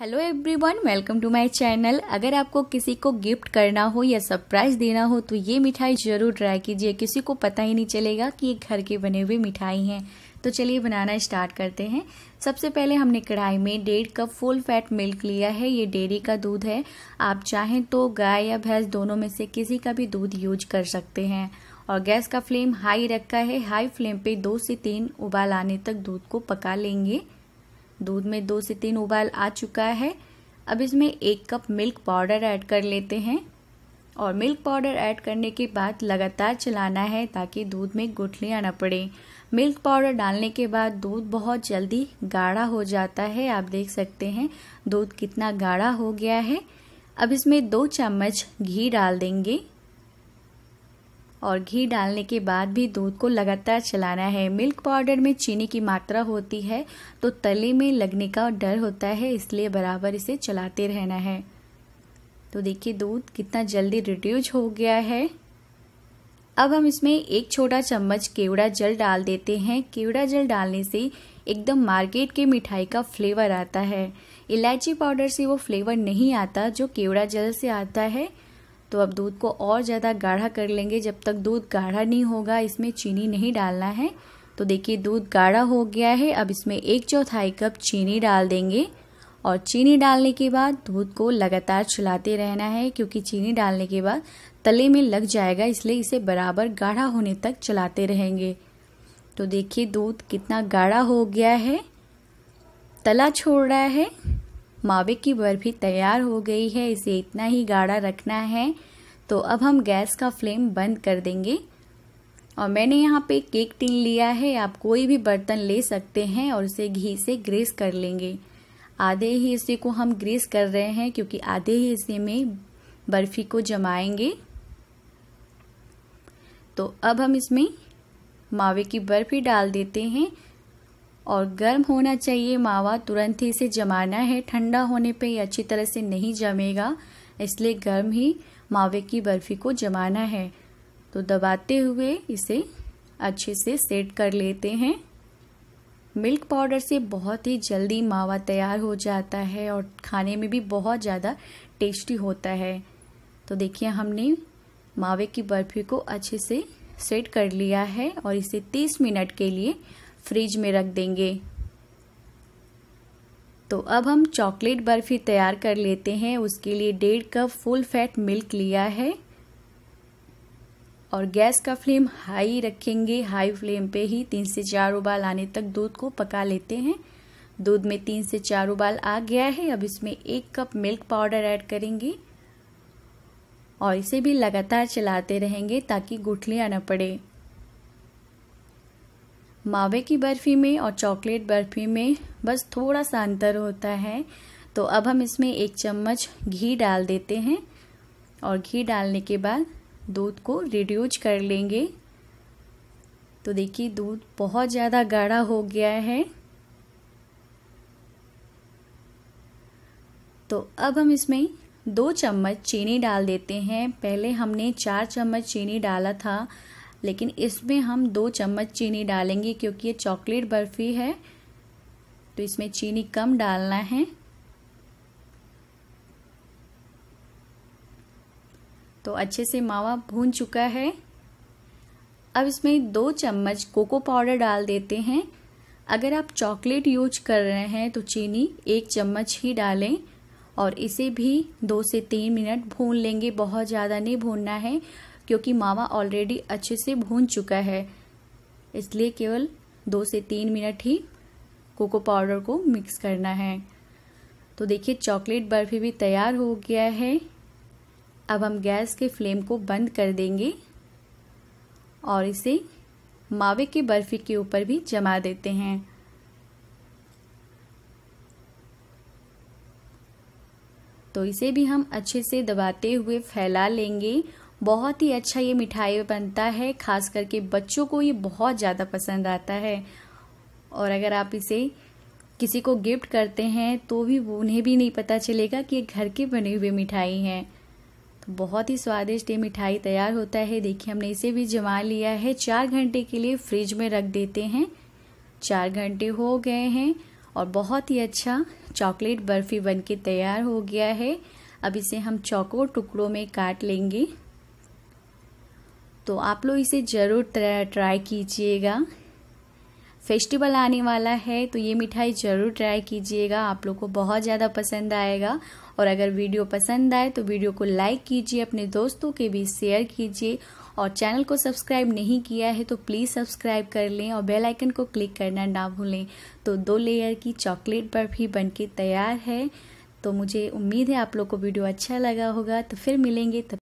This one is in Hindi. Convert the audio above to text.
hello everyone welcome to my channel अगर आपको किसी को गिफ्ट करना हो या सरप्राइज देना हो तो ये मिठाई जरूर ट्राई कीजिए किसी को पता ही नहीं चलेगा कि ये घर के बने हुए मिठाई हैं तो चलिए बनाना स्टार्ट करते हैं सबसे पहले हमने कढ़ाई में डेढ़ कप फुल फैट मिल्क लिया है ये डेयरी का दूध है आप चाहें तो गाय या भैंस दोनों में से किसी का भी दूध यूज कर सकते हैं और गैस का फ्लेम हाई रखा है हाई फ्लेम पे दो से तीन उबाल आने तक दूध को पका लेंगे दूध में दो से तीन उबाल आ चुका है अब इसमें एक कप मिल्क पाउडर ऐड कर लेते हैं और मिल्क पाउडर ऐड करने के बाद लगातार चलाना है ताकि दूध में गुठलियाँ ना पड़े मिल्क पाउडर डालने के बाद दूध बहुत जल्दी गाढ़ा हो जाता है आप देख सकते हैं दूध कितना गाढ़ा हो गया है अब इसमें दो चम्मच घी डाल देंगे और घी डालने के बाद भी दूध को लगातार चलाना है मिल्क पाउडर में चीनी की मात्रा होती है तो तले में लगने का डर होता है इसलिए बराबर इसे चलाते रहना है तो देखिए दूध कितना जल्दी रिड्यूज हो गया है अब हम इसमें एक छोटा चम्मच केवड़ा जल डाल देते हैं केवड़ा जल डालने से एकदम मार्केट के मिठाई का फ्लेवर आता है इलायची पाउडर से वो फ्लेवर नहीं आता जो केवड़ा जल से आता है तो अब दूध को और ज़्यादा गाढ़ा कर लेंगे जब तक दूध गाढ़ा नहीं होगा इसमें चीनी नहीं डालना है तो देखिए दूध गाढ़ा हो गया है अब इसमें एक चौथाई कप चीनी डाल देंगे और चीनी डालने के बाद दूध को लगातार चलाते रहना है क्योंकि चीनी डालने के बाद तले में लग जाएगा इसलिए इसे बराबर गाढ़ा होने तक चलाते रहेंगे तो देखिए दूध कितना गाढ़ा हो गया है तला छोड़ रहा है मावे की बर्फी तैयार हो गई है इसे इतना ही गाढ़ा रखना है तो अब हम गैस का फ्लेम बंद कर देंगे और मैंने यहाँ पे केक टिन लिया है आप कोई भी बर्तन ले सकते हैं और उसे घी से ग्रेस कर लेंगे आधे ही हिस्से को हम ग्रेस कर रहे हैं क्योंकि आधे ही हिस्से में बर्फ़ी को जमाएंगे तो अब हम इसमें मावे की बर्फ़ी डाल देते हैं और गर्म होना चाहिए मावा तुरंत ही इसे जमाना है ठंडा होने पे ये अच्छी तरह से नहीं जमेगा इसलिए गर्म ही मावे की बर्फ़ी को जमाना है तो दबाते हुए इसे अच्छे से सेट कर लेते हैं मिल्क पाउडर से बहुत ही जल्दी मावा तैयार हो जाता है और खाने में भी बहुत ज़्यादा टेस्टी होता है तो देखिए हमने मावे की बर्फ़ी को अच्छे से सेट कर लिया है और इसे 30 मिनट के लिए फ्रिज में रख देंगे तो अब हम चॉकलेट बर्फ़ी तैयार कर लेते हैं उसके लिए डेढ़ कप फुल फैट मिल्क लिया है और गैस का फ्लेम हाई रखेंगे हाई फ्लेम पे ही तीन से चार उबाल आने तक दूध को पका लेते हैं दूध में तीन से चार उबाल आ गया है अब इसमें एक कप मिल्क पाउडर ऐड करेंगे और इसे भी लगातार चलाते रहेंगे ताकि गुठलियाँ न पड़े मावे की बर्फ़ी में और चॉकलेट बर्फ़ी में बस थोड़ा सा अंतर होता है तो अब हम इसमें एक चम्मच घी डाल देते हैं और घी डालने के बाद दूध को रिड्यूज कर लेंगे तो देखिए दूध बहुत ज़्यादा गाढ़ा हो गया है तो अब हम इसमें दो चम्मच चीनी डाल देते हैं पहले हमने चार चम्मच चीनी डाला था लेकिन इसमें हम दो चम्मच चीनी डालेंगे क्योंकि ये चॉकलेट बर्फ़ी है तो इसमें चीनी कम डालना है तो अच्छे से मावा भून चुका है अब इसमें दो चम्मच कोको पाउडर डाल देते हैं अगर आप चॉकलेट यूज कर रहे हैं तो चीनी एक चम्मच ही डालें और इसे भी दो से तीन मिनट भून लेंगे बहुत ज़्यादा नहीं भूनना है क्योंकि मावा ऑलरेडी अच्छे से भून चुका है इसलिए केवल दो से तीन मिनट ही कोको पाउडर को मिक्स करना है तो देखिए चॉकलेट बर्फ़ी भी तैयार हो गया है अब हम गैस के फ्लेम को बंद कर देंगे और इसे मावे के बर्फ़ी के ऊपर भी जमा देते हैं तो इसे भी हम अच्छे से दबाते हुए फैला लेंगे बहुत ही अच्छा ये मिठाई बनता है खास करके बच्चों को ये बहुत ज़्यादा पसंद आता है और अगर आप इसे किसी को गिफ्ट करते हैं तो भी उन्हें भी नहीं पता चलेगा कि ये घर के बने हुए मिठाई हैं तो बहुत ही स्वादिष्ट ये मिठाई तैयार होता है देखिए हमने इसे भी जमा लिया है चार घंटे के लिए फ्रिज में रख देते हैं चार घंटे हो गए हैं और बहुत ही अच्छा चॉकलेट बर्फ़ी बनके तैयार हो गया है अब इसे हम चौको टुकड़ों में काट लेंगे तो आप लोग इसे ज़रूर ट्राई कीजिएगा फेस्टिवल आने वाला है तो ये मिठाई ज़रूर ट्राई कीजिएगा आप लोग को बहुत ज़्यादा पसंद आएगा और अगर वीडियो पसंद आए तो वीडियो को लाइक कीजिए अपने दोस्तों के भी शेयर कीजिए और चैनल को सब्सक्राइब नहीं किया है तो प्लीज़ सब्सक्राइब कर लें और बेल आइकन को क्लिक करना ना भूलें तो दो लेयर की चॉकलेट बर्फी बनके तैयार है तो मुझे उम्मीद है आप लोग को वीडियो अच्छा लगा होगा तो फिर मिलेंगे तब